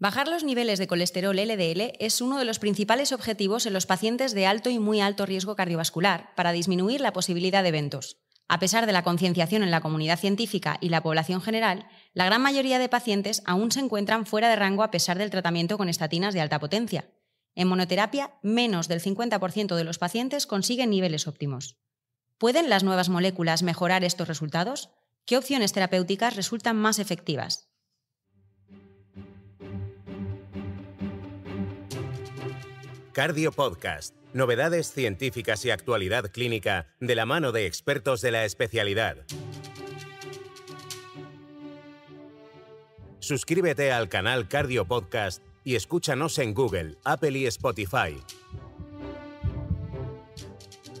Bajar los niveles de colesterol LDL es uno de los principales objetivos en los pacientes de alto y muy alto riesgo cardiovascular para disminuir la posibilidad de eventos. A pesar de la concienciación en la comunidad científica y la población general, la gran mayoría de pacientes aún se encuentran fuera de rango a pesar del tratamiento con estatinas de alta potencia. En monoterapia, menos del 50% de los pacientes consiguen niveles óptimos. ¿Pueden las nuevas moléculas mejorar estos resultados? ¿Qué opciones terapéuticas resultan más efectivas? Cardio Podcast. Novedades científicas y actualidad clínica de la mano de expertos de la especialidad. Suscríbete al canal Cardio Podcast y escúchanos en Google, Apple y Spotify.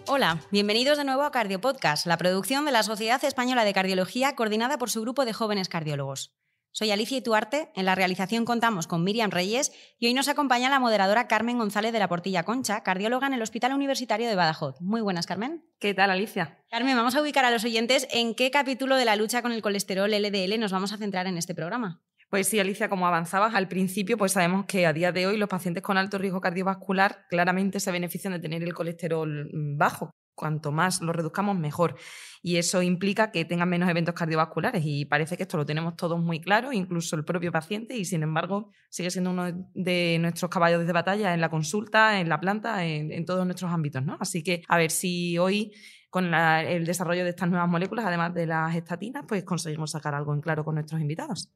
Hola, bienvenidos de nuevo a Cardio Podcast, la producción de la Sociedad Española de Cardiología coordinada por su grupo de jóvenes cardiólogos. Soy Alicia Ituarte, en la realización contamos con Miriam Reyes y hoy nos acompaña la moderadora Carmen González de la Portilla Concha, cardióloga en el Hospital Universitario de Badajoz. Muy buenas, Carmen. ¿Qué tal, Alicia? Carmen, vamos a ubicar a los oyentes en qué capítulo de la lucha con el colesterol LDL nos vamos a centrar en este programa. Pues sí, Alicia, como avanzabas al principio, pues sabemos que a día de hoy los pacientes con alto riesgo cardiovascular claramente se benefician de tener el colesterol mm, bajo cuanto más lo reduzcamos, mejor. Y eso implica que tengan menos eventos cardiovasculares. Y parece que esto lo tenemos todos muy claro, incluso el propio paciente, y sin embargo sigue siendo uno de nuestros caballos de batalla en la consulta, en la planta, en, todos nuestros ámbitos. Así que a ver si hoy con el desarrollo de estas nuevas moléculas, además de las estatinas, pues conseguimos sacar algo en claro con nuestros invitados.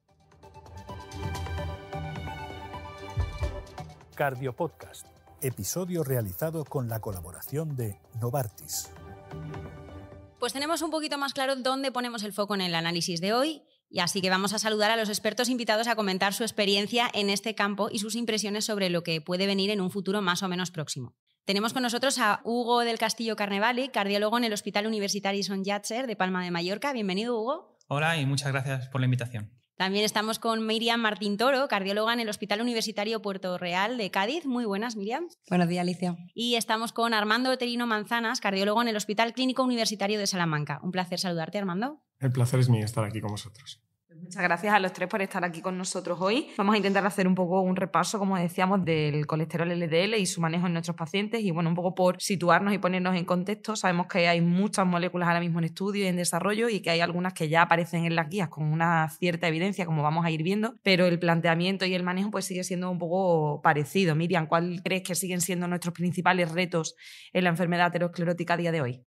Cardio podcast episodio realizado con la colaboración de Novartis. Pues tenemos un poquito más claro dónde ponemos el foco en el análisis de hoy. Y así que vamos a saludar a los expertos invitados a comentar su experiencia en este campo y sus impresiones sobre lo que puede venir en un futuro más o menos próximo. Tenemos con nosotros a Hugo del Castillo Carnevale, cardiólogo en el Hospital Universitario Son Yatzer de Palma de Mallorca. Bienvenido, Hugo. Hola y muchas gracias por la invitación. También estamos con Miriam Martín Toro, cardióloga en el Hospital Universitario Puerto Real de Cádiz. Muy buenas, Miriam. Buenos días, Alicia. Y estamos con Armando Terino Manzanas, cardiólogo en el Hospital Clínico Universitario de Salamanca. Un placer saludarte, Armando. El placer es mío estar aquí con vosotros. Muchas gracias a los tres por estar aquí con nosotros hoy. Vamos a intentar hacer un poco un repaso, como decíamos, del colesterol LDL y su manejo en nuestros pacientes. Y bueno, un poco por situarnos y ponernos en contexto, sabemos que hay muchas moléculas ahora mismo en estudio y en desarrollo y que hay algunas que ya aparecen en las guías con una cierta evidencia, como vamos a ir viendo, pero el planteamiento y el manejo pues sigue siendo un poco parecido. Miriam, ¿cuál crees que siguen siendo nuestros principales retos en la enfermedad aterosclerótica a día de hoy?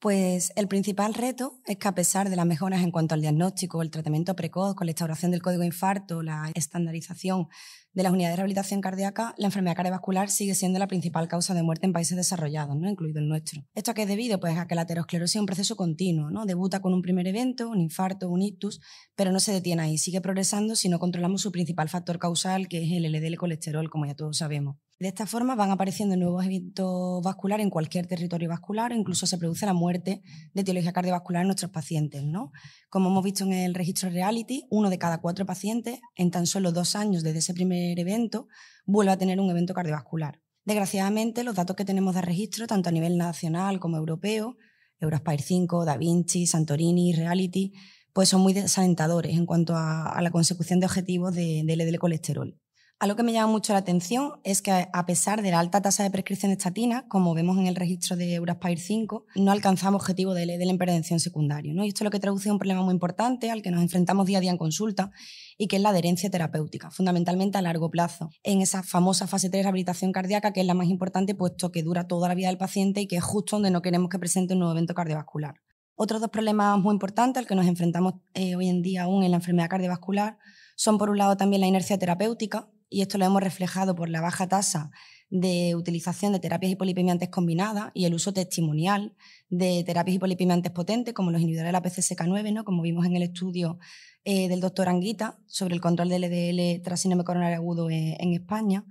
Pues el principal reto es que a pesar de las mejoras en cuanto al diagnóstico, el tratamiento precoz, con la instauración del código infarto, la estandarización de las unidades de rehabilitación cardíaca, la enfermedad cardiovascular sigue siendo la principal causa de muerte en países desarrollados, ¿no? incluido el nuestro. ¿Esto que qué es debido? Pues a que la aterosclerosis es un proceso continuo, ¿no? Debuta con un primer evento, un infarto, un ictus, pero no se detiene ahí, sigue progresando si no controlamos su principal factor causal, que es el LDL colesterol, como ya todos sabemos. De esta forma van apareciendo nuevos eventos vasculares en cualquier territorio vascular incluso se produce la muerte de etiología cardiovascular en nuestros pacientes. ¿no? Como hemos visto en el registro Reality, uno de cada cuatro pacientes en tan solo dos años desde ese primer evento, vuelva a tener un evento cardiovascular. Desgraciadamente, los datos que tenemos de registro, tanto a nivel nacional como europeo, Euraspire 5, Da Vinci, Santorini, Reality, pues son muy desalentadores en cuanto a, la consecución de objetivos de, del LDL colesterol. A lo que me llama mucho la atención es que, a pesar de la alta tasa de prescripción de estatinas, como vemos en el registro de Euraspire 5, no alcanzamos objetivo de la prevención secundaria. Y esto es lo que traduce un problema muy importante al que nos enfrentamos día a día en consulta y que es la adherencia terapéutica, fundamentalmente a largo plazo, en esa famosa fase 3 de rehabilitación cardíaca, que es la más importante puesto que dura toda la vida del paciente y que es justo donde no queremos que presente un nuevo evento cardiovascular. Otros dos problemas muy importantes al que nos enfrentamos eh, hoy en día aún en la enfermedad cardiovascular son, por un lado, también la inercia terapéutica, y esto lo hemos reflejado por la baja tasa de utilización de terapias hipolipemiantes combinadas y el uso testimonial de terapias hipolipemiantes potentes, como los inhibidores de la PCSK9, como vimos en el estudio eh, del doctor Anguita sobre el control del LDL tras síndrome coronario agudo en, España.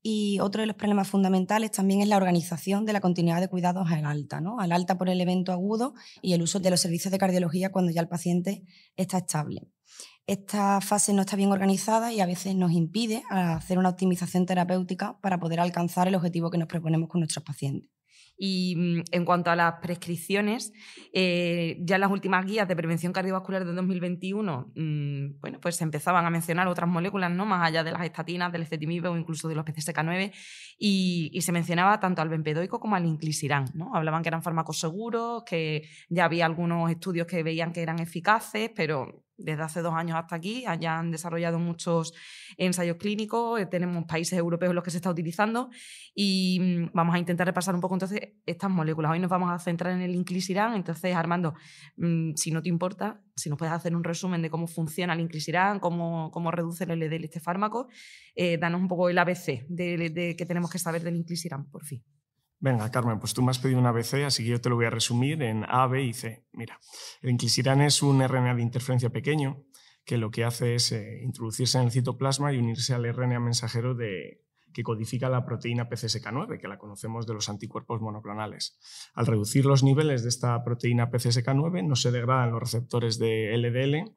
Y otro de los problemas fundamentales también es la organización de la continuidad de cuidados al alta, al alta por el evento agudo y el uso de los servicios de cardiología cuando ya el paciente está estable. Esta fase no está bien organizada y a veces nos impide hacer una optimización terapéutica para poder alcanzar el objetivo que nos proponemos con nuestros pacientes. Y mm, en cuanto a las prescripciones, eh, ya en las últimas guías de prevención cardiovascular de 2021, mm, bueno, pues se empezaban a mencionar otras moléculas, ¿no? Más allá de las estatinas, del cetimIbe o incluso de los PCSK9, y, se mencionaba tanto al benpedoico como al inclisirán, ¿no? Hablaban que eran fármacos seguros, que ya había algunos estudios que veían que eran eficaces, pero desde hace dos años hasta aquí. Ya han desarrollado muchos ensayos clínicos, eh, tenemos países europeos en los que se está utilizando y mm, vamos a intentar repasar un poco entonces estas moléculas. Hoy nos vamos a centrar en el inclisirán, entonces Armando, mm, si no te importa, si nos puedes hacer un resumen de cómo funciona el inclisirán, cómo, cómo reduce el LDL este fármaco, eh, danos un poco el ABC de, de, que tenemos que saber del inclisirán, por fin. Venga, Carmen, pues tú me has pedido una BC, así que yo te lo voy a resumir en A, B y C. Mira, el inquisirán es un RNA de interferencia pequeño que lo que hace es eh, introducirse en el citoplasma y unirse al RNA mensajero de, que codifica la proteína PCSK9, que la conocemos de los anticuerpos monoclonales. Al reducir los niveles de esta proteína PCSK9, no se degradan los receptores de LDL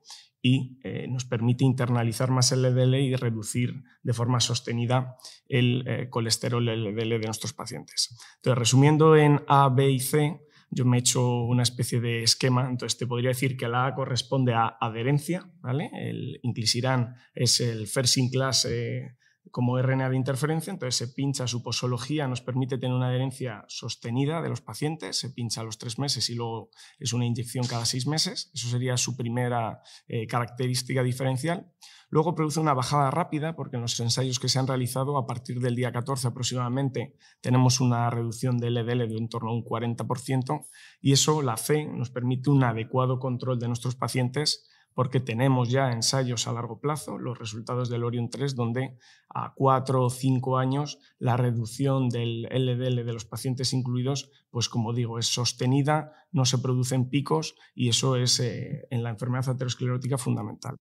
y eh, nos permite internalizar más LDL y reducir de forma sostenida el eh, colesterol LDL de nuestros pacientes. Entonces, resumiendo en A, B y C, yo me he hecho una especie de esquema, entonces te podría decir que la A corresponde a adherencia, ¿vale? El inclisiran es el first in class eh, como RNA de interferencia, entonces se pincha su posología, nos permite tener una adherencia sostenida de los pacientes, se pincha a los tres meses y luego es una inyección cada seis meses, eso sería su primera eh, característica diferencial. Luego produce una bajada rápida porque en los ensayos que se han realizado a partir del día 14 aproximadamente tenemos una reducción de LDL de en torno a un 40% y eso, la C, nos permite un adecuado control de nuestros pacientes porque tenemos ya ensayos a largo plazo, los resultados del Orion 3, donde a cuatro o cinco años la reducción del LDL de los pacientes incluidos, pues como digo, es sostenida, no se producen picos y eso es eh, en la enfermedad aterosclerótica fundamental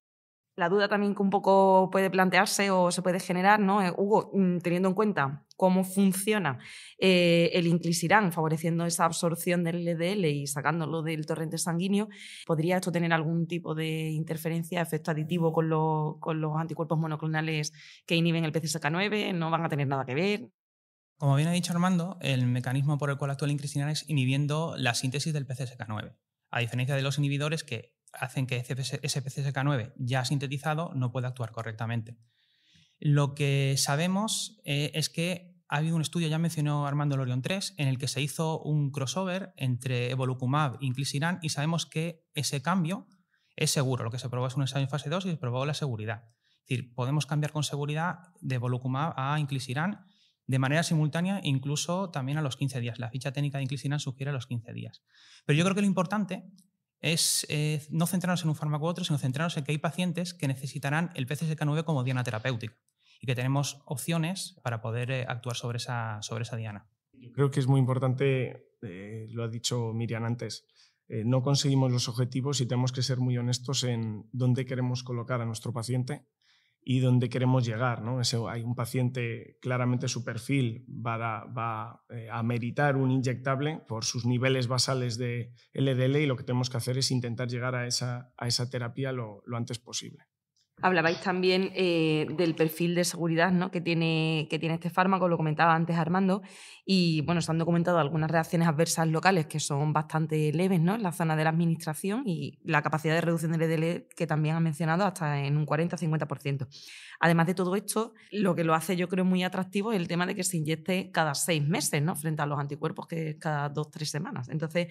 la duda también que un poco puede plantearse o se puede generar, ¿no? Eh, Hugo, mm, teniendo en cuenta cómo funciona eh, el inclisirán, favoreciendo esa absorción del LDL y sacándolo del torrente sanguíneo, ¿podría esto tener algún tipo de interferencia, efecto aditivo con, con los anticuerpos monoclonales que inhiben el PCSK9? ¿No van a tener nada que ver? Como bien ha dicho Armando, el mecanismo por el cual actúa el inclisirán es inhibiendo la síntesis del PCSK9, a diferencia de los inhibidores que hacen que SPCSK9 ya sintetizado no pueda actuar correctamente. Lo que sabemos eh, es que ha habido un estudio, ya mencionó Armando Lorion 3, en el que se hizo un crossover entre evolucumab y inclisiran y sabemos que ese cambio es seguro. Lo que se probó es un ensayo en fase 2 y se probó la seguridad. Es decir, podemos cambiar con seguridad de evolucumab a inclisiran de manera simultánea, incluso también a los 15 días. La ficha técnica de inclisiran sugiere a los 15 días. Pero yo creo que lo importante es no centrarnos en un fármaco u otro, sino centrarnos en que hay pacientes que necesitarán el PCSK9 como diana terapéutica y que tenemos opciones para poder eh, actuar sobre esa, sobre esa diana. creo que es muy importante, eh, lo ha dicho Miriam antes, eh, no conseguimos los objetivos y tenemos que ser muy honestos en dónde queremos colocar a nuestro paciente y dónde queremos llegar. ¿no? hay un paciente, claramente su perfil va eh, a, meritar un inyectable por sus niveles basales de LDL y lo que tenemos que hacer es intentar llegar a esa, a esa terapia lo antes posible. Hablabais también eh, del perfil de seguridad que, tiene, este fármaco, lo comentaba antes Armando, y bueno, se han documentado algunas reacciones adversas locales que son bastante leves ¿no? en la zona de la administración y la capacidad de reducción del EDL que también han mencionado hasta en un 40-50%. Además de todo esto, lo que lo hace yo creo muy atractivo es el tema de que se inyecte cada seis meses ¿no? frente a los anticuerpos que es cada dos tres semanas. Entonces,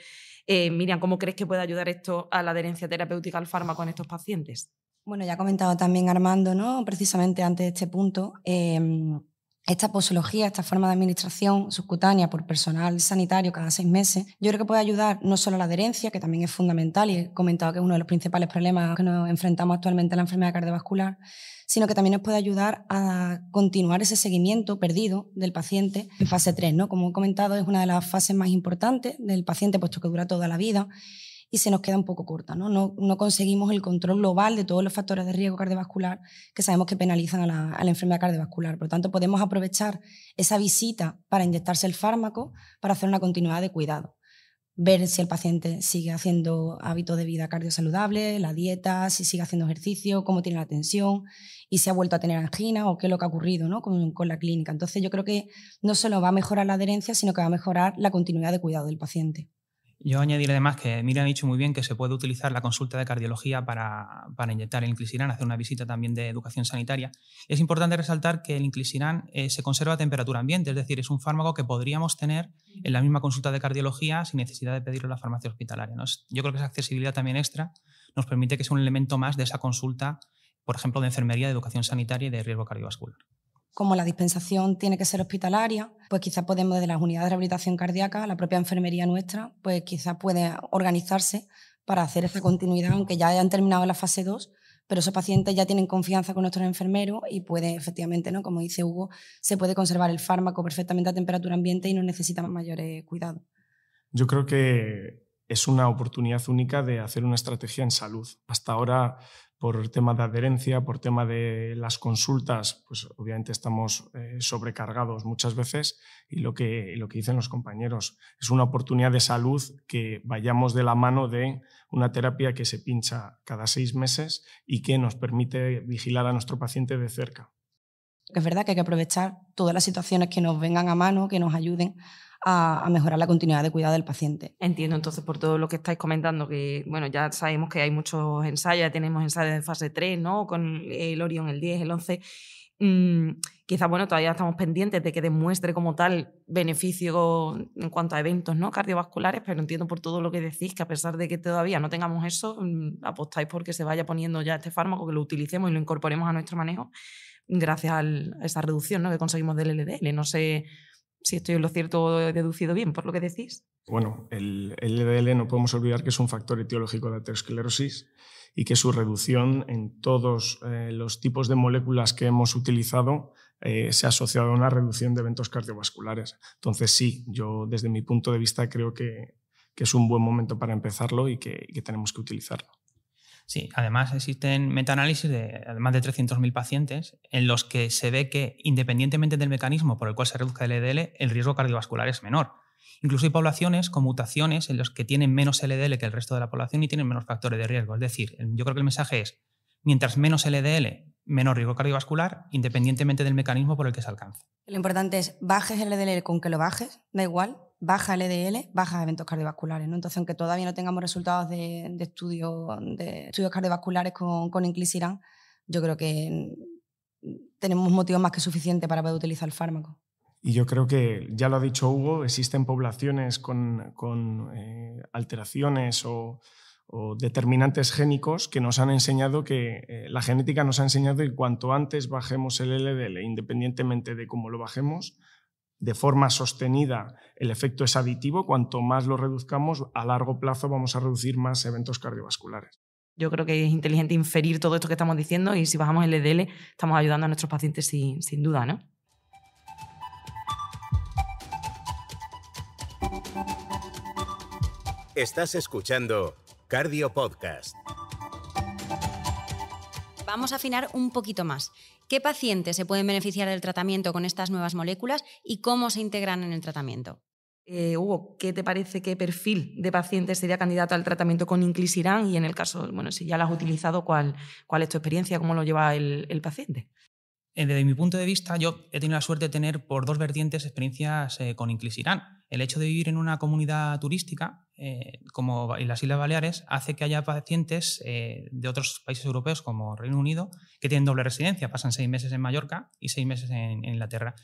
eh, Miriam, ¿cómo crees que puede ayudar esto a la adherencia terapéutica al fármaco en estos pacientes? Bueno, ya ha comentado también Armando, ¿no? precisamente antes de este punto, em, esta posología, esta forma de administración subcutánea por personal sanitario cada seis meses, yo creo que puede ayudar no solo a la adherencia, que también es fundamental y he comentado que es uno de los principales problemas que nos enfrentamos actualmente a la enfermedad cardiovascular, sino que también nos puede ayudar a continuar ese seguimiento perdido del paciente en fase 3. ¿no? Como he comentado, es una de las fases más importantes del paciente, puesto que dura toda la vida y se nos queda un poco corta. ¿no? conseguimos el control global de todos los factores de riesgo cardiovascular que sabemos que penalizan a la, enfermedad cardiovascular. Por lo tanto, podemos aprovechar esa visita para inyectarse el fármaco para hacer una continuidad de cuidado. Ver si el paciente sigue haciendo hábitos de vida cardiosaludable, la dieta, si sigue haciendo ejercicio, cómo tiene la tensión y si ha vuelto a tener angina o qué es lo que ha ocurrido ¿no? con la clínica. Entonces, yo creo que no solo va a mejorar la adherencia, sino que va a mejorar la continuidad de cuidado del paciente. Yo añadiré además que Miriam ha dicho muy bien que se puede utilizar la consulta de cardiología para, inyectar el inclisirán hacer una visita también de educación sanitaria. Es importante resaltar que el inclisirán eh, se conserva a temperatura ambiente, es decir, es un fármaco que podríamos tener en la misma consulta de cardiología sin necesidad de pedirlo a la farmacia hospitalaria. Yo creo que esa accesibilidad también extra nos permite que sea un elemento más de esa consulta, por ejemplo, de enfermería, de educación sanitaria y de riesgo cardiovascular como la dispensación tiene que ser hospitalaria, pues quizás podemos desde las unidades de rehabilitación cardíaca, la propia enfermería nuestra, pues quizás puede organizarse para hacer esa continuidad, aunque ya hayan terminado la fase 2, pero esos pacientes ya tienen confianza con nuestros enfermeros y puede, efectivamente, ¿no? como dice Hugo, se puede conservar el fármaco perfectamente a temperatura ambiente y no necesita mayores cuidados. Yo creo que es una oportunidad única de hacer una estrategia en salud. Hasta ahora por tema de adherencia, por tema de las consultas, pues obviamente estamos eh, sobrecargados muchas veces y lo que, lo que dicen los compañeros es una oportunidad de salud que vayamos de la mano de una terapia que se pincha cada seis meses y que nos permite vigilar a nuestro paciente de cerca. Es verdad que hay que aprovechar todas las situaciones que nos vengan a mano, que nos ayuden a, mejorar la continuidad de cuidado del paciente. Entiendo entonces por todo lo que estáis comentando, que bueno, ya sabemos que hay muchos ensayos, ya tenemos ensayos de fase 3, ¿no? Con el Orion, el 10, el 11. Mm, quizás quizá, bueno, todavía estamos pendientes de que demuestre como tal beneficio en cuanto a eventos ¿no? cardiovasculares, pero entiendo por todo lo que decís que a pesar de que todavía no tengamos eso, mm, apostáis apostáis porque se vaya poniendo ya este fármaco, que lo utilicemos y lo incorporemos a nuestro manejo gracias a esa reducción ¿no? que conseguimos del LDL. No sé si estoy en lo cierto he deducido bien por lo que decís. Bueno, el LDL e no podemos olvidar que es un factor etiológico de aterosclerosis y que su reducción en todos eh, los tipos de moléculas que hemos utilizado eh, se ha asociado a una reducción de eventos cardiovasculares. Entonces sí, yo desde mi punto de vista creo que, es un buen momento para empezarlo y que tenemos que utilizarlo. Sí, además existen metaanálisis de más de 300.000 pacientes en los que se ve que independientemente del mecanismo por el cual se reduzca el LDL, e el riesgo cardiovascular es menor. Incluso hay poblaciones con mutaciones en las que tienen menos LDL e que el resto de la población y tienen menos factores de riesgo. Es decir, yo creo que el mensaje es, mientras menos LDL, e menor riesgo cardiovascular, independientemente del mecanismo por el que se alcance. Lo importante es, bajes el LDL con que lo bajes, da igual, baja LDL, e baja eventos cardiovasculares. ¿no? Entonces, aunque todavía no tengamos resultados de, de estudios cardiovasculares con, con yo creo que mm, tenemos motivos más que suficiente para poder utilizar el fármaco. Y yo creo que, ya lo ha dicho Hugo, existen poblaciones con, con eh, alteraciones o, determinantes génicos que nos han enseñado que eh, la genética nos ha enseñado que cuanto antes bajemos el LDL, e independientemente de cómo lo bajemos, de forma sostenida el efecto es aditivo, cuanto más lo reduzcamos, a largo plazo vamos a reducir más eventos cardiovasculares. Yo creo que es inteligente inferir todo esto que estamos diciendo y si bajamos el LDL e estamos ayudando a nuestros pacientes sin, sin duda, ¿no? Estás escuchando Cardio Podcast vamos a afinar un poquito más. ¿Qué pacientes se pueden beneficiar del tratamiento con estas nuevas moléculas y cómo se integran en el tratamiento? Eh, Hugo, ¿qué te parece qué perfil de paciente sería candidato al tratamiento con Inclisirán? Y en el caso, bueno, si ya lo has utilizado, ¿cuál, es tu experiencia? ¿Cómo lo lleva el paciente? Eh, desde mi punto de vista, yo he tenido la suerte de tener por dos vertientes experiencias eh, con Inclisirán. El hecho de vivir en una comunidad turística, eh, como en las Islas Baleares, hace que haya pacientes de otros países europeos, como Reino Unido, que tienen doble residencia, pasan seis meses en Mallorca y seis meses en, Inglaterra.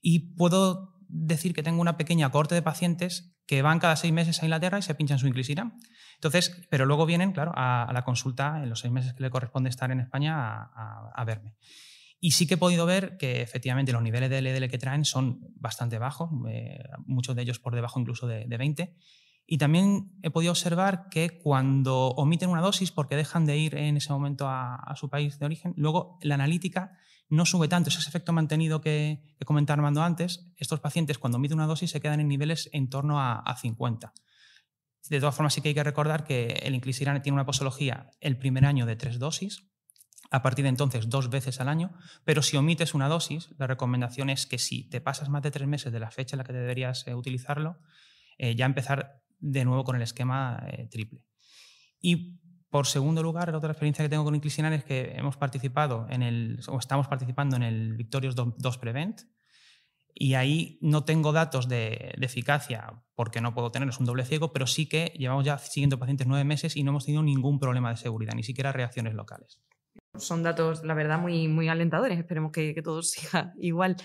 Y puedo decir que tengo una pequeña corte de pacientes que van cada seis meses a Inglaterra y se pinchan su Inclisirán. Entonces, pero luego vienen, claro, a, la consulta en los seis meses que le corresponde estar en España a verme. Y sí que he podido ver que efectivamente los niveles de LDL que traen son bastante bajos, eh, muchos de ellos por debajo incluso de, 20. Y también he podido observar que cuando omiten una dosis porque dejan de ir en ese momento a, su país de origen, luego la analítica no sube tanto. ese efecto mantenido que, que comentaba Armando antes. Estos pacientes cuando omiten una dosis se quedan en niveles en torno a, 50. De todas formas, sí que hay que recordar que el inclisiran tiene una posología el primer año de tres dosis, a partir de entonces dos veces al año, pero si omites una dosis, la recomendación es que si te pasas más de tres meses de la fecha en la que deberías eh, utilizarlo, eh, ya empezar de nuevo con el esquema eh, triple. Y por segundo lugar, la otra experiencia que tengo con Inclisinal es que hemos participado en el, o estamos participando en el Victorious 2 Prevent, y ahí no tengo datos de, de, eficacia porque no puedo tener, es un doble ciego, pero sí que llevamos ya siguiendo pacientes nueve meses y no hemos tenido ningún problema de seguridad, ni siquiera reacciones locales son datos, la verdad, muy, muy alentadores. Esperemos que, que todo siga igual.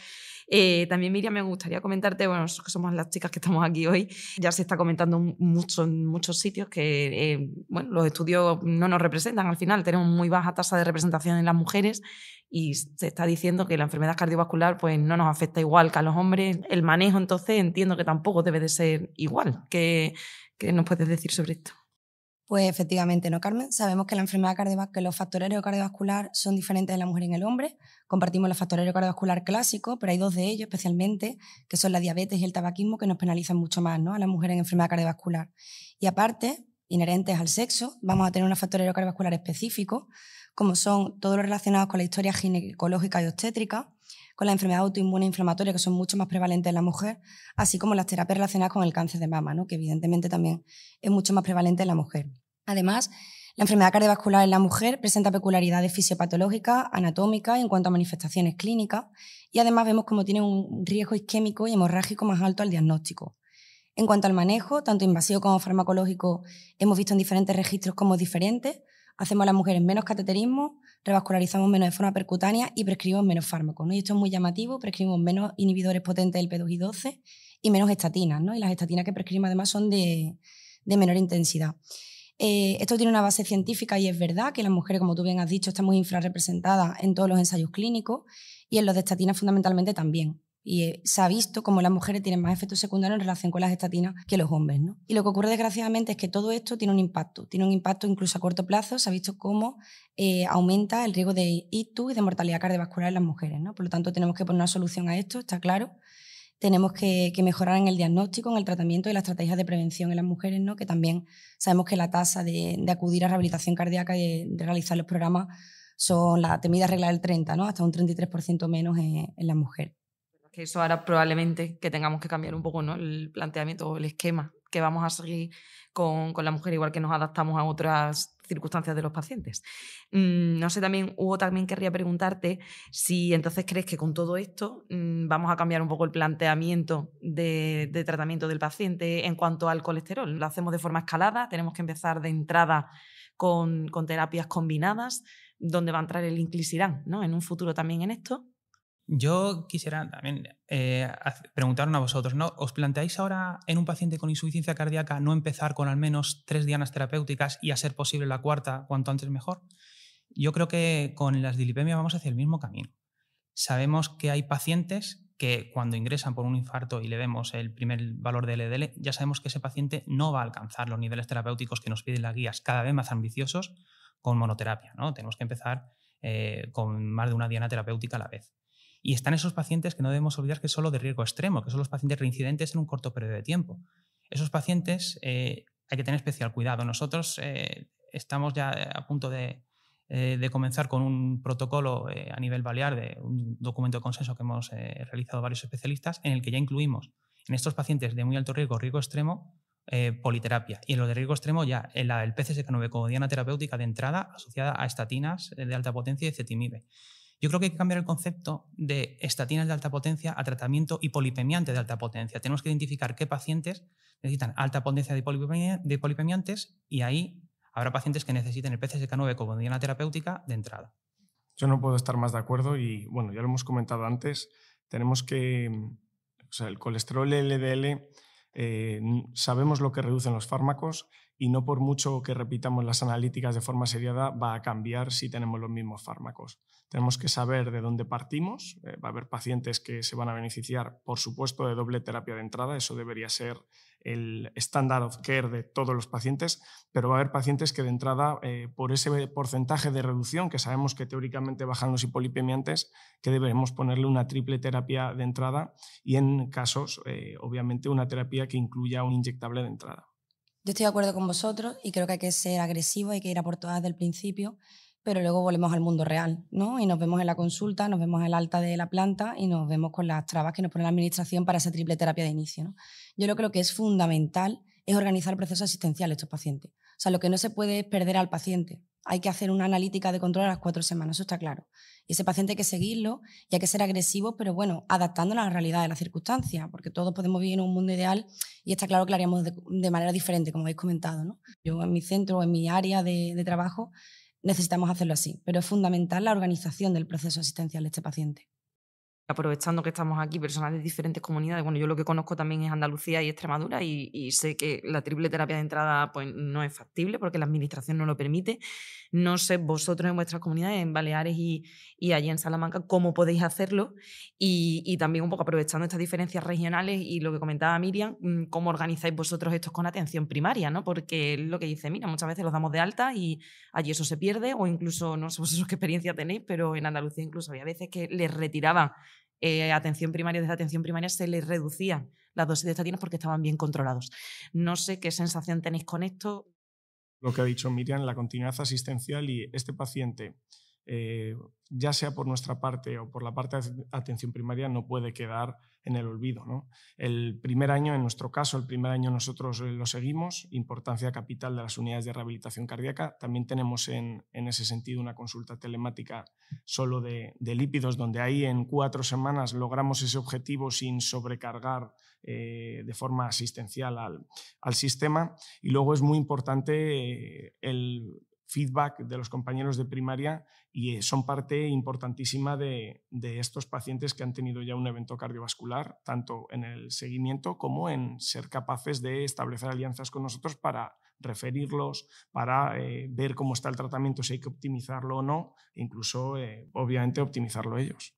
Eh, también, Miriam, me gustaría comentarte, bueno, nosotros que somos las chicas que estamos aquí hoy, ya se está comentando mucho en muchos sitios que eh, bueno, los estudios no nos representan al final, tenemos muy baja tasa de representación en las mujeres y se está diciendo que la enfermedad cardiovascular pues, no nos afecta igual que a los hombres. El manejo, entonces, entiendo que tampoco debe de ser igual. ¿Qué, qué nos puedes decir sobre esto? Pues efectivamente, ¿no, Carmen? Sabemos que la enfermedad que los factores cardiovascular son diferentes de la mujer y en el hombre. Compartimos los factores cardiovascular clásicos, pero hay dos de ellos especialmente, que son la diabetes y el tabaquismo, que nos penalizan mucho más ¿no? a las mujeres en enfermedad cardiovascular. Y aparte, inherentes al sexo, vamos a tener un factores cardiovascular específico, como son todos los relacionados con la historia ginecológica y obstétrica, con las enfermedades autoinmunes e inflamatorias, que son mucho más prevalentes en la mujer, así como las terapias relacionadas con el cáncer de mama, que evidentemente también es mucho más prevalente en la mujer. Además, la enfermedad cardiovascular en la mujer presenta peculiaridades fisiopatológicas, anatómicas en cuanto a manifestaciones clínicas y además vemos cómo tiene un riesgo isquémico y hemorrágico más alto al diagnóstico. En cuanto al manejo, tanto invasivo como farmacológico, hemos visto en diferentes registros como diferentes, hacemos a las mujeres menos cateterismo, revascularizamos menos de forma percutánea y prescribimos menos fármacos. ¿no? Y esto es muy llamativo, prescribimos menos inhibidores potentes del P2 y 12 y menos estatinas. ¿no? Y las estatinas que prescribimos además son de, menor intensidad. Eh, esto tiene una base científica y es verdad que las mujeres, como tú bien has dicho, muy infrarrepresentadas en todos los ensayos clínicos y en los de estatinas fundamentalmente también. Y eh, se ha visto como las mujeres tienen más efectos secundarios en relación con las estatinas que los hombres. Y lo que ocurre desgraciadamente es que todo esto tiene un impacto. Tiene un impacto incluso a corto plazo. Se ha visto cómo eh, aumenta el riesgo de ITU y de mortalidad cardiovascular en las mujeres. ¿no? Por lo tanto, tenemos que poner una solución a esto, está claro. Tenemos que, mejorar en el diagnóstico, en el tratamiento y las estrategias de prevención en las mujeres, ¿no? que también sabemos que la tasa de, acudir a rehabilitación cardíaca y de, realizar los programas son la temida regla del 30, ¿no? hasta un 33% menos en, en las mujeres que eso hará probablemente que tengamos que cambiar un poco ¿no? el planteamiento o el esquema que vamos a seguir con, con, la mujer, igual que nos adaptamos a otras circunstancias de los pacientes. Mm, no sé, también, Hugo, también querría preguntarte si entonces crees que con todo esto mm, vamos a cambiar un poco el planteamiento de, de tratamiento del paciente en cuanto al colesterol. Lo hacemos de forma escalada, tenemos que empezar de entrada con, con, terapias combinadas, donde va a entrar el inclisirán, ¿no? En un futuro también en esto. Yo quisiera también eh, a vosotros, ¿no? ¿Os planteáis ahora en un paciente con insuficiencia cardíaca no empezar con al menos tres dianas terapéuticas y a ser posible la cuarta cuanto antes mejor? Yo creo que con las dilipemias vamos hacia el mismo camino. Sabemos que hay pacientes que cuando ingresan por un infarto y le vemos el primer valor de e LDL, ya sabemos que ese paciente no va a alcanzar los niveles terapéuticos que nos piden las guías cada vez más ambiciosos con monoterapia. ¿no? Tenemos que empezar eh, con más de una diana terapéutica a la vez. Y están esos pacientes que no debemos olvidar que son los de riesgo extremo, que son los pacientes reincidentes en un corto periodo de tiempo. Esos pacientes eh, hay que tener especial cuidado. Nosotros eh, estamos ya a punto de, eh, comenzar con un protocolo a nivel balear de un documento de consenso que hemos realizado varios especialistas, en el que ya incluimos en estos pacientes de muy alto riesgo, riesgo extremo, politerapia. Y en lo de riesgo extremo ya el, el PCSK9 como terapéutica de entrada asociada a estatinas de alta potencia y cetimibe. Yo creo que hay que cambiar el concepto de estatinas de alta potencia a tratamiento y hipolipemiante de alta potencia. Tenemos que identificar qué pacientes necesitan alta potencia de, polipemiantes y ahí habrá pacientes que necesiten el PCSK9 como diana terapéutica de entrada. Yo no puedo estar más de acuerdo y, bueno, ya lo hemos comentado antes, tenemos que, el colesterol LDL, eh, sabemos lo que reducen los fármacos, y no por mucho que repitamos las analíticas de forma seriada va a cambiar si tenemos los mismos fármacos. Tenemos que saber de dónde partimos. Eh, va a haber pacientes que se van a beneficiar, por supuesto, de doble terapia de entrada. Eso debería ser el estándar of care de todos los pacientes, pero va a haber pacientes que de entrada, eh, por ese porcentaje de reducción que sabemos que teóricamente bajan los hipolipemiantes, que deberemos ponerle una triple terapia de entrada y en casos, eh, obviamente, una terapia que incluya un inyectable de entrada. Yo estoy de acuerdo con vosotros y creo que hay que ser agresivo, hay que ir a por todas desde el principio, pero luego volvemos al mundo real, ¿no? Y nos vemos en la consulta, nos vemos en el alta de la planta y nos vemos con las trabas que nos pone la administración para esa triple terapia de inicio, ¿no? Yo creo que es fundamental es organizar el proceso asistencial de estos pacientes. O sea, lo que no se puede es perder al paciente. Hay que hacer una analítica de control a las cuatro semanas, eso está claro. Y ese paciente hay que seguirlo y hay que ser agresivo, pero bueno, adaptándolo a la realidad de las circunstancias, porque todos podemos vivir en un mundo ideal y está claro que lo haríamos de, manera diferente, como habéis comentado. Yo en mi centro, en mi área de trabajo, necesitamos hacerlo así, pero es fundamental la organización del proceso asistencial de este paciente aprovechando que estamos aquí, personas de diferentes comunidades. Bueno, yo lo que conozco también es Andalucía y Extremadura y, sé que la triple terapia de entrada pues, no es factible porque la administración no lo permite. No sé vosotros en vuestras comunidades, en Baleares y, allí en Salamanca, cómo podéis hacerlo y, también un poco aprovechando estas diferencias regionales y lo que comentaba Miriam, mm, cómo organizáis vosotros estos con atención primaria, ¿no? Porque lo que dice, mira, muchas veces los damos de alta y allí eso se pierde o incluso, no sé vosotros qué experiencia tenéis, pero en Andalucía incluso había veces que les retiraban eh, atención primaria, y atención primaria se les reducían las dosis de estatinas porque estaban bien controlados. No sé qué sensación tenéis con esto. Lo que ha dicho Miriam, la continuidad asistencial y este paciente, eh, ya sea por nuestra parte o por la parte de atención primaria, no puede quedar en el olvido. El primer año, en nuestro caso, el primer año nosotros eh, lo seguimos, importancia capital de las unidades de rehabilitación cardíaca. También tenemos en, ese sentido una consulta telemática solo de, lípidos, donde ahí en cuatro semanas logramos ese objetivo sin sobrecargar eh, de forma asistencial al, sistema. Y luego es muy importante eh, el feedback de los compañeros de primaria y eh, son parte importantísima de, estos pacientes que han tenido ya un evento cardiovascular, tanto en el seguimiento como en ser capaces de establecer alianzas con nosotros para referirlos, para eh, ver cómo está el tratamiento, si hay que optimizarlo o no, incluso, eh, obviamente, optimizarlo ellos.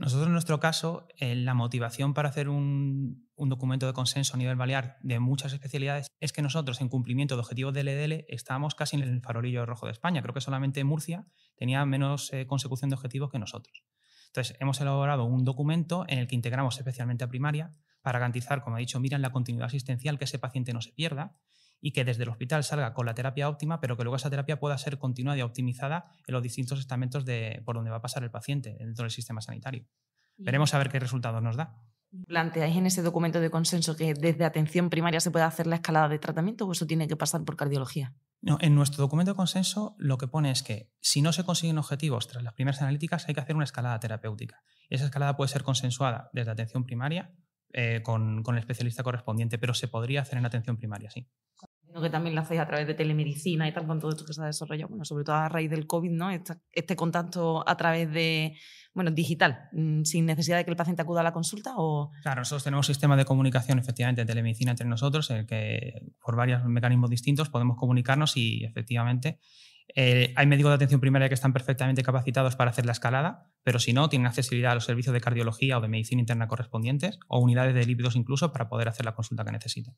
Nosotros en nuestro caso, eh, la motivación para hacer un, documento de consenso a nivel balear de muchas especialidades es que nosotros, en cumplimiento de objetivos del LDL, e estábamos casi en el farolillo rojo de España. Creo que solamente Murcia tenía menos eh, consecución de objetivos que nosotros. Entonces, hemos elaborado un documento en el que integramos especialmente a primaria para garantizar, como ha dicho, miran la continuidad asistencial, que ese paciente no se pierda y que desde el hospital salga con la terapia óptima, pero que luego esa terapia pueda ser continuada y optimizada en los distintos estamentos de, por donde va a pasar el paciente dentro del sistema sanitario. Veremos a ver qué resultados nos da. ¿Planteáis en ese documento de consenso que desde atención primaria se puede hacer la escalada de tratamiento o eso tiene que pasar por cardiología? No, en nuestro documento de consenso lo que pone es que si no se consiguen objetivos tras las primeras analíticas hay que hacer una escalada terapéutica. Esa escalada puede ser consensuada desde atención primaria eh, con el especialista correspondiente, pero se podría hacer en atención primaria, sí que también lo hacéis a través de telemedicina y tal, con todo esto que se ha desarrollado, bueno, sobre todo a raíz del COVID, ¿no? Este, contacto a través de, bueno, digital, mm, sin necesidad de que el paciente acuda a la consulta o... Claro, nosotros tenemos un sistema de comunicación efectivamente de telemedicina entre nosotros, en el que por varios mecanismos distintos podemos comunicarnos y efectivamente eh, hay médicos de atención primaria que están perfectamente capacitados para hacer la escalada, pero si no, tienen accesibilidad a los servicios de cardiología o de medicina interna correspondientes o unidades de lípidos incluso para poder hacer la consulta que necesiten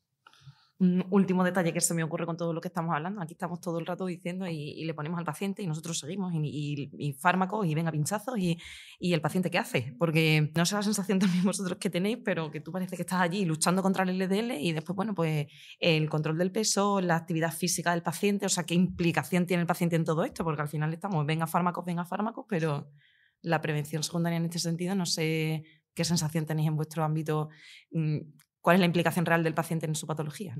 un último detalle que se me ocurre con todo lo que estamos hablando. Aquí estamos todo el rato diciendo y, le ponemos al paciente y nosotros seguimos y, y fármacos y venga pinchazos y, el paciente qué hace. Porque no sé la sensación también vosotros que tenéis, pero que tú parece que estás allí luchando contra el LDL y después, bueno, pues el control del peso, la actividad física del paciente, o sea, qué implicación tiene el paciente en todo esto, porque al final estamos, venga fármacos, venga fármacos, pero la prevención secundaria en este sentido, no sé qué sensación tenéis en vuestro ámbito mm, cuál es la implicación real del paciente en su patología.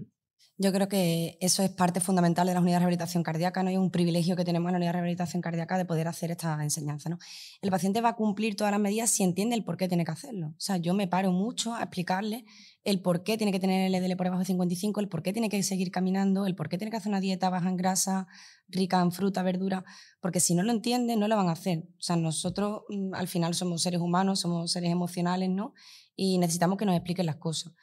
Yo creo que eso es parte fundamental de las unidades de rehabilitación cardíaca, ¿no? hay un privilegio que tenemos en la unidad de rehabilitación cardíaca de poder hacer esta enseñanza, ¿no? El paciente va a cumplir todas las medidas si entiende el por qué tiene que hacerlo. O sea, yo me paro mucho a explicarle el por qué tiene que tener el LDL por debajo de 55, el por qué tiene que seguir caminando, el por qué tiene que hacer una dieta baja en grasa, rica en fruta, verdura, porque si no lo entiende, no lo van a hacer. O sea, nosotros mm, al final somos seres humanos, somos seres emocionales, ¿no? y necesitamos que nos expliquen las cosas.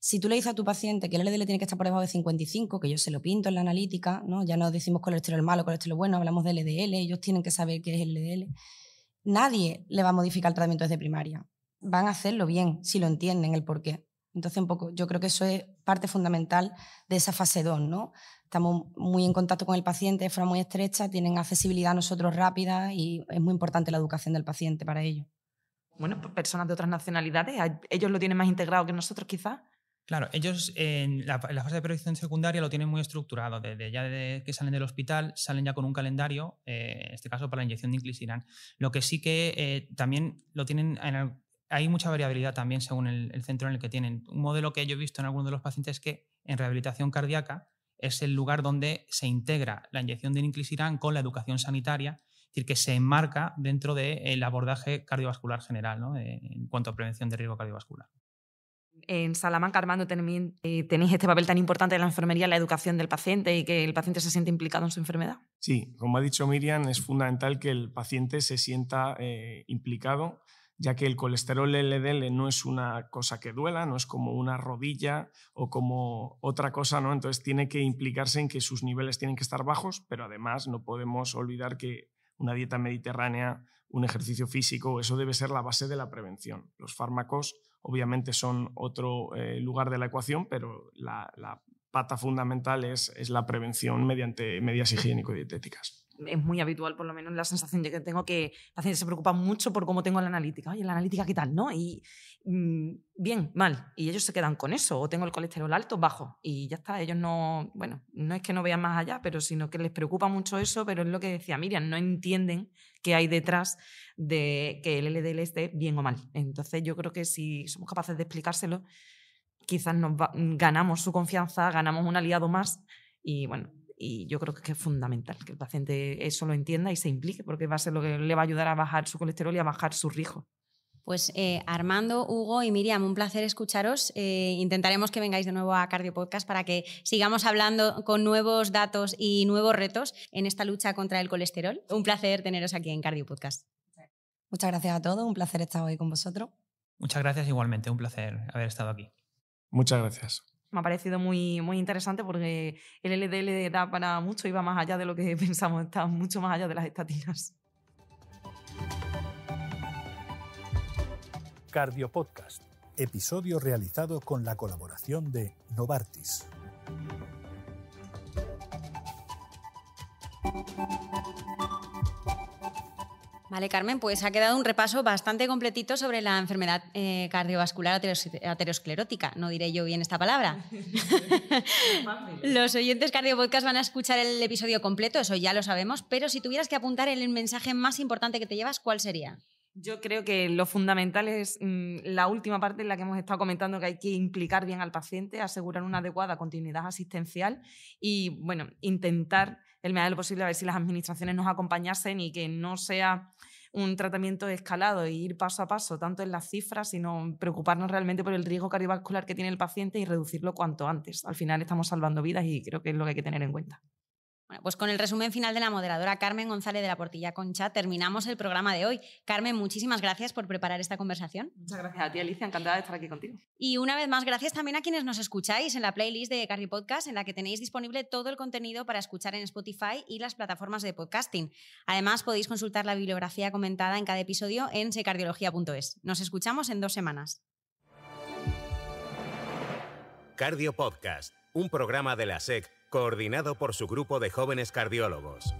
Si tú le dices a tu paciente que el LDL tiene que estar por debajo de 55, que yo se lo pinto en la analítica, ¿no? ya no decimos colesterol malo, colesterol bueno, hablamos del LDL, ellos tienen que saber qué es el LDL. Nadie le va a modificar el tratamiento desde primaria. Van a hacerlo bien, si lo entienden el por qué. Entonces, un poco, yo creo que eso es parte fundamental de esa fase 2, ¿no? Estamos muy en contacto con el paciente de forma muy estrecha, tienen accesibilidad a nosotros rápida y es muy importante la educación del paciente para ello bueno, pues, personas de otras nacionalidades, ellos lo tienen más integrado que nosotros quizás. Claro, ellos en la, fase de proyección secundaria lo tienen muy estructurado. Desde ya que salen del hospital, salen ya con un calendario, eh, en este caso para la inyección de inclisiran. Lo que sí que eh, también lo tienen hay mucha variabilidad también según el, el, centro en el que tienen. Un modelo que yo he visto en algunos de los pacientes es que en rehabilitación cardíaca es el lugar donde se integra la inyección de inclisiran con la educación sanitaria es decir, que se enmarca dentro del abordaje cardiovascular general ¿no? Eh, en cuanto a prevención de riesgo cardiovascular. En Salamanca, Armando, eh, tenéis este papel tan importante de la enfermería en la educación del paciente y que el paciente se sienta implicado en su enfermedad. Sí, como ha dicho Miriam, es fundamental que el paciente se sienta eh, implicado, ya que el colesterol LDL no es una cosa que duela, no es como una rodilla o como otra cosa, ¿no? Entonces tiene que implicarse en que sus niveles tienen que estar bajos, pero además no podemos olvidar que una dieta mediterránea, un ejercicio físico, eso debe ser la base de la prevención. Los fármacos obviamente son otro eh, lugar de la ecuación, pero la, pata fundamental es, es la prevención mediante medidas higiénico-dietéticas es muy habitual, por lo menos, la sensación de que tengo que la gente se preocupa mucho por cómo tengo la analítica. Oye, la analítica, ¿qué tal? ¿No? Y mm, bien, mal. Y ellos se quedan con eso. O tengo el colesterol alto, bajo. Y ya está. Ellos no, bueno, no es que no vean más allá, pero sino que les preocupa mucho eso. Pero es lo que decía Miriam, no entienden qué hay detrás de que el LDL esté bien o mal. Entonces, yo creo que si somos capaces de explicárselo, quizás nos mm, ganamos su confianza, ganamos un aliado más. Y bueno, y yo creo que es fundamental que el paciente eso lo entienda y se implique, porque va a ser lo que le va a ayudar a bajar su colesterol y a bajar su riesgo. Pues eh, Armando, Hugo y Miriam, un placer escucharos. Eh, intentaremos que vengáis de nuevo a Cardio Podcast para que sigamos hablando con nuevos datos y nuevos retos en esta lucha contra el colesterol. Un placer teneros aquí en Cardio Podcast. Muchas gracias a todos, un placer estar hoy con vosotros. Muchas gracias igualmente, un placer haber estado aquí. Muchas gracias me ha parecido muy, muy interesante porque el LDL da para mucho y va más allá de lo que pensamos, está mucho más allá de las estatinas. Cardio podcast, episodio realizado con la colaboración de Novartis. Vale, Carmen, pues ha quedado un repaso bastante completito sobre la enfermedad eh, cardiovascular aterosclerótica. No diré yo bien esta palabra. los oyentes Cardiopodcast van a escuchar el episodio completo, eso ya lo sabemos, pero si tuvieras que apuntar el mensaje más importante que te llevas, ¿cuál sería? Yo creo que lo fundamental es mm, la última parte en la que hemos estado comentando que hay que implicar bien al paciente, asegurar una adecuada continuidad asistencial y, bueno, intentar el medio de lo posible a ver si las administraciones nos acompañasen y que no sea un tratamiento escalado e ir paso a paso, tanto en las cifras, sino preocuparnos realmente por el riesgo cardiovascular que tiene el paciente y reducirlo cuanto antes. Al final estamos salvando vidas y creo que es lo que hay que tener en cuenta. Bueno, pues con el resumen final de la moderadora Carmen González de la Portilla Concha terminamos el programa de hoy. Carmen, muchísimas gracias por preparar esta conversación. Muchas gracias a ti, Alicia, encantada de estar aquí contigo. Y una vez más, gracias también a quienes nos escucháis en la playlist de Cardio Podcast, en la que tenéis disponible todo el contenido para escuchar en Spotify y las plataformas de podcasting. Además, podéis consultar la bibliografía comentada en cada episodio en secardiología.es. Nos escuchamos en dos semanas. Cardio Podcast, un programa de la SEC coordinado por su grupo de jóvenes cardiólogos.